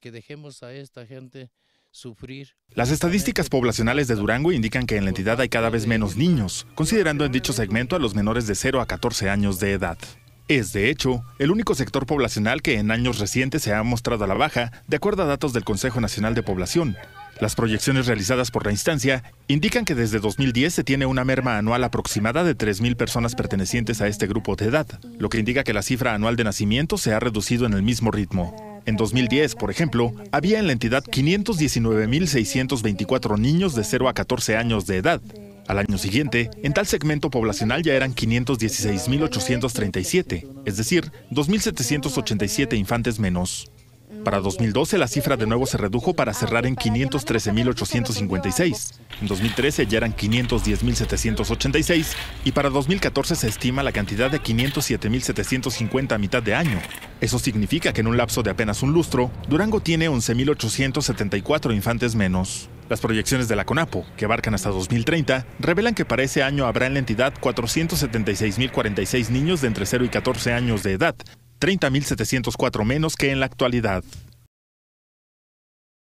que dejemos a esta gente sufrir. Las estadísticas poblacionales de Durango indican que en la entidad hay cada vez menos niños, considerando en dicho segmento a los menores de 0 a 14 años de edad. Es, de hecho, el único sector poblacional que en años recientes se ha mostrado a la baja, de acuerdo a datos del Consejo Nacional de Población. Las proyecciones realizadas por la instancia indican que desde 2010 se tiene una merma anual aproximada de 3.000 personas pertenecientes a este grupo de edad, lo que indica que la cifra anual de nacimiento se ha reducido en el mismo ritmo. En 2010, por ejemplo, había en la entidad 519.624 niños de 0 a 14 años de edad. Al año siguiente, en tal segmento poblacional ya eran 516.837, es decir, 2.787 infantes menos. Para 2012 la cifra de nuevo se redujo para cerrar en 513.856. En 2013 ya eran 510.786 y para 2014 se estima la cantidad de 507.750 a mitad de año. Eso significa que en un lapso de apenas un lustro, Durango tiene 11.874 infantes menos. Las proyecciones de la CONAPO, que abarcan hasta 2030, revelan que para ese año habrá en la entidad 476.046 niños de entre 0 y 14 años de edad, 30.704 menos que en la actualidad.